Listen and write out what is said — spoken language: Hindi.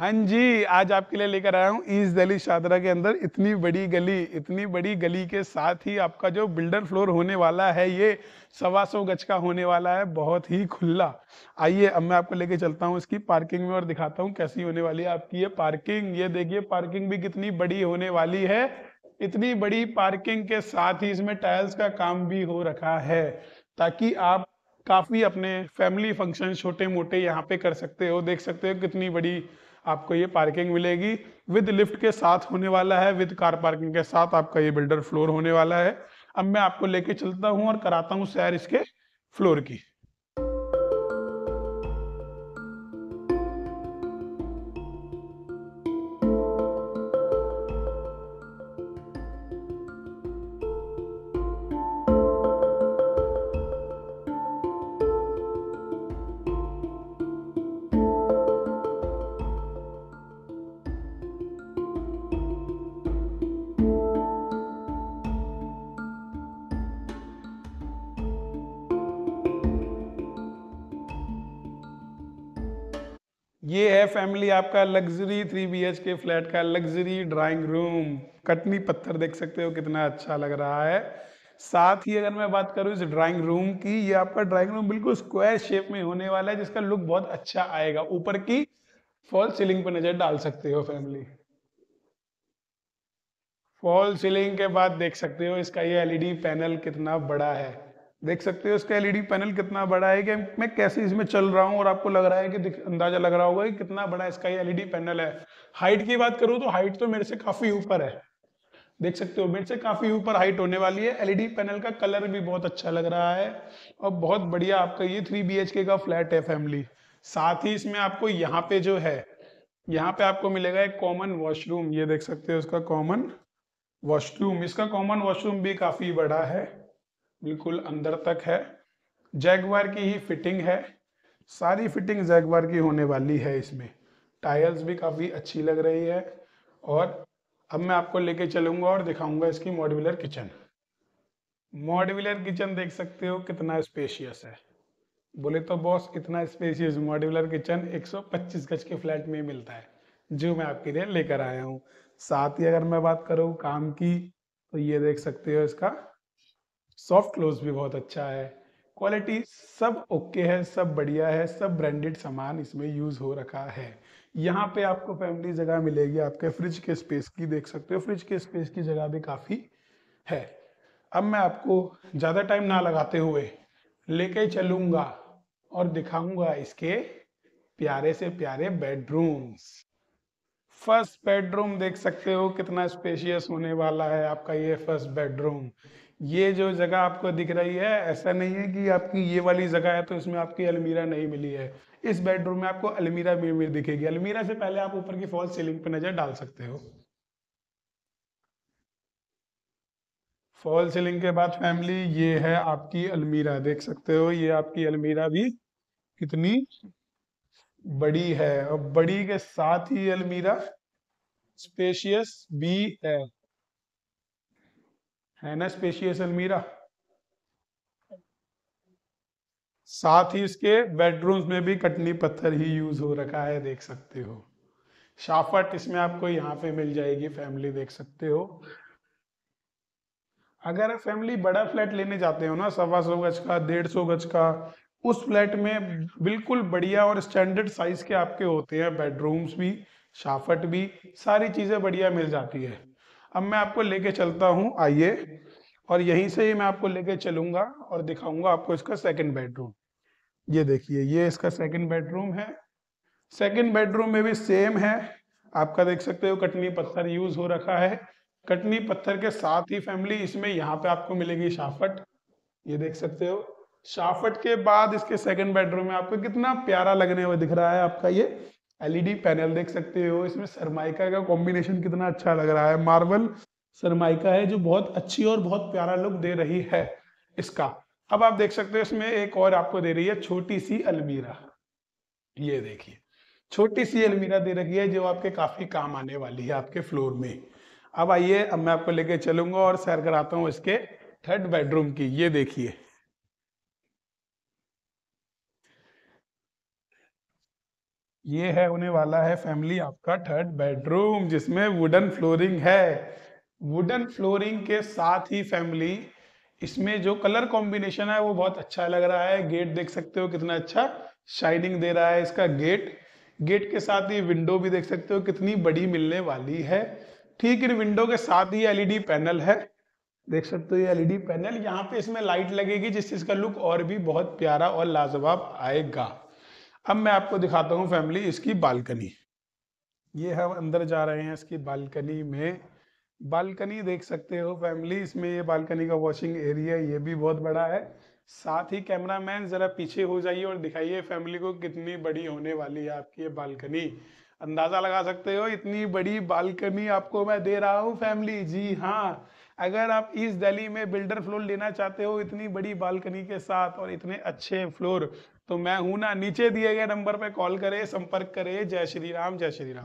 हाँ जी आज आपके लिए लेकर आया हूँ ईस्ट दिल्ली शादरा के अंदर इतनी बड़ी गली इतनी बड़ी गली के साथ ही आपका जो बिल्डर फ्लोर होने वाला है ये सवा सौ गज का होने वाला है बहुत ही खुला आइए अब मैं आपको लेके चलता हूँ इसकी पार्किंग में और दिखाता हूँ कैसी होने वाली है आपकी ये पार्किंग ये देखिए पार्किंग भी कितनी बड़ी होने वाली है इतनी बड़ी पार्किंग के साथ ही इसमें टाइल्स का काम भी हो रखा है ताकि आप काफी अपने फैमिली फंक्शन छोटे मोटे यहाँ पे कर सकते हो देख सकते हो कितनी बड़ी आपको ये पार्किंग मिलेगी विद लिफ्ट के साथ होने वाला है विद कार पार्किंग के साथ आपका ये बिल्डर फ्लोर होने वाला है अब मैं आपको लेके चलता हूँ और कराता हूँ सैर इसके फ्लोर की ये है फैमिली आपका luxury three B H K flat का लग्जरी ड्राइंग रूम कटनी पत्थर देख सकते हो कितना अच्छा लग रहा है साथ ही अगर मैं बात करूं इस ड्राइंग रूम की ये आपका ड्राइंग रूम बिल्कुल स्क्वायर शेप में होने वाला है जिसका लुक बहुत अच्छा आएगा ऊपर की फॉल सीलिंग पर नजर डाल सकते हो फैमिली फॉल सीलिंग के बाद देख सकते हो इसका ये एलईडी पैनल कितना बड़ा है देख सकते हो इसका एलईडी पैनल कितना बड़ा है कि मैं कैसे इसमें चल रहा हूँ और आपको लग रहा है कि अंदाजा लग रहा होगा कि कितना बड़ा इसका एलईडी पैनल है हाइट की बात करूँ तो हाइट तो मेरे से काफी ऊपर है देख सकते हो मेरे से काफी ऊपर हाइट होने वाली है एलईडी पैनल का कलर भी बहुत अच्छा लग रहा है और बहुत बढ़िया आपका ये थ्री बी का फ्लैट है फैमिली साथ ही इसमें आपको यहाँ पे जो है यहाँ पे आपको मिलेगा एक कॉमन वॉशरूम ये देख सकते हो इसका कॉमन वॉशरूम इसका कॉमन वॉशरूम भी काफी बड़ा है बिल्कुल अंदर तक है जैगवार की ही फिटिंग है सारी फिटिंग जैगवार की होने वाली है इसमें टायल्स भी काफ़ी अच्छी लग रही है और अब मैं आपको लेके चलूँगा और दिखाऊंगा इसकी मॉड्यूलर किचन मॉड्यूलर किचन देख सकते हो कितना स्पेशियस है बोले तो बॉस इतना स्पेशियस मॉड्यूलर किचन 125 गज के फ्लैट में मिलता है जो मैं आपके लिए लेकर आया हूँ साथ ही अगर मैं बात करूँ काम की तो ये देख सकते हो इसका सॉफ्ट क्लोज भी बहुत अच्छा है क्वालिटी सब ओके है सब बढ़िया है सब ब्रांडेड सामान इसमें यूज़ हो रखा है यहाँ पे आपको फैमिली जगह मिलेगी आपके फ्रिज के स्पेस की देख सकते हो फ्रिज के स्पेस की जगह भी काफ़ी है अब मैं आपको ज़्यादा टाइम ना लगाते हुए लेके चलूंगा और दिखाऊंगा इसके प्यारे से प्यारे बेडरूम्स फर्स्ट बेडरूम देख सकते हो कितना स्पेशियस होने वाला है आपका ये फर्स्ट बेडरूम ये जो जगह आपको दिख रही है ऐसा नहीं है कि आपकी ये वाली जगह है तो इसमें आपकी अलमीरा नहीं मिली है इस बेडरूम में आपको अलमीरा भी मिल दिखेगी अलमीरा से पहले आप ऊपर की फॉल सीलिंग पे नजर डाल सकते हो फॉल सीलिंग के बाद फैमिली ये है आपकी अलमीरा देख सकते हो ये आपकी अलमीरा भी कितनी बड़ी है और बड़ी के साथ ही अलमीरा स्पेशियस भी है है ना स्पेशियस अलमीरा साथ ही इसके बेडरूम्स में भी कटनी पत्थर ही यूज हो रखा है देख सकते हो शाफट इसमें आपको यहाँ पे मिल जाएगी फैमिली देख सकते हो अगर फैमिली बड़ा फ्लैट लेने जाते हो ना सवा सौ गज का डेढ़ सौ गज का उस फ्लैट में बिल्कुल बढ़िया और स्टैंडर्ड साइज के आपके होते हैं बेडरूम्स भी शाफट भी सारी चीजें बढ़िया मिल जाती है अब मैं आपको लेके चलता हूँ आइए और यहीं से ही मैं आपको लेके चलूंगा और दिखाऊंगा आपको इसका सेकंड बेडरूम ये देखिए ये इसका सेकंड बेडरूम है सेकंड बेडरूम में भी सेम है आपका देख सकते हो कटनी पत्थर यूज हो रखा है कटनी पत्थर के साथ ही फैमिली इसमें यहाँ पे आपको मिलेगी शाफट ये देख सकते हो शाफट के बाद इसके सेकंड बेडरूम में आपको कितना प्यारा लगने हुआ दिख रहा है आपका ये एलईडी पैनल e देख सकते हो इसमें सरमाइका का कॉम्बिनेशन कितना अच्छा लग रहा है मार्बल सरमाइका है जो बहुत अच्छी और बहुत प्यारा लुक दे रही है इसका अब आप देख सकते हो इसमें एक और आपको दे रही है छोटी सी अलमीरा ये देखिए छोटी सी अलमीरा दे रही है जो आपके काफी काम आने वाली है आपके फ्लोर में अब आइए अब मैं आपको लेके चलूंगा और सैर कराता हूँ इसके थर्ड बेडरूम की ये देखिए ये है होने वाला है फैमिली आपका थर्ड बेडरूम जिसमें वुडन फ्लोरिंग है वुडन फ्लोरिंग के साथ ही फैमिली इसमें जो कलर कॉम्बिनेशन है वो बहुत अच्छा लग रहा है गेट देख सकते हो कितना अच्छा शाइनिंग दे रहा है इसका गेट गेट के साथ ही विंडो भी देख सकते हो कितनी बड़ी मिलने वाली है ठीक इन विंडो के साथ ही एलईडी पैनल है देख सकते हो ये एलईडी पैनल यहाँ पे इसमें लाइट लगेगी जिससे इसका लुक और भी बहुत प्यारा और लाजवाब आएगा अब मैं आपको दिखाता हूँ फैमिली इसकी बालकनी ये हम अंदर जा रहे हैं इसकी बालकनी में बालकनी देख सकते हो फैमिली इसमें ये बालकनी का वॉशिंग एरिया ये भी बहुत बड़ा है साथ ही कैमरा मैन जरा पीछे हो जाइए और दिखाइए फैमिली को कितनी बड़ी होने वाली है आपकी ये बालकनी अंदाजा लगा सकते हो इतनी बड़ी बालकनी आपको मैं दे रहा हूँ फैमिली जी हाँ अगर आप ईस्ट दिल्ली में बिल्डर फ्लोर लेना चाहते हो इतनी बड़ी बालकनी के साथ और इतने अच्छे फ्लोर तो मैं हूं ना नीचे दिए गए नंबर पे कॉल करें संपर्क करे जय श्री राम जय श्री राम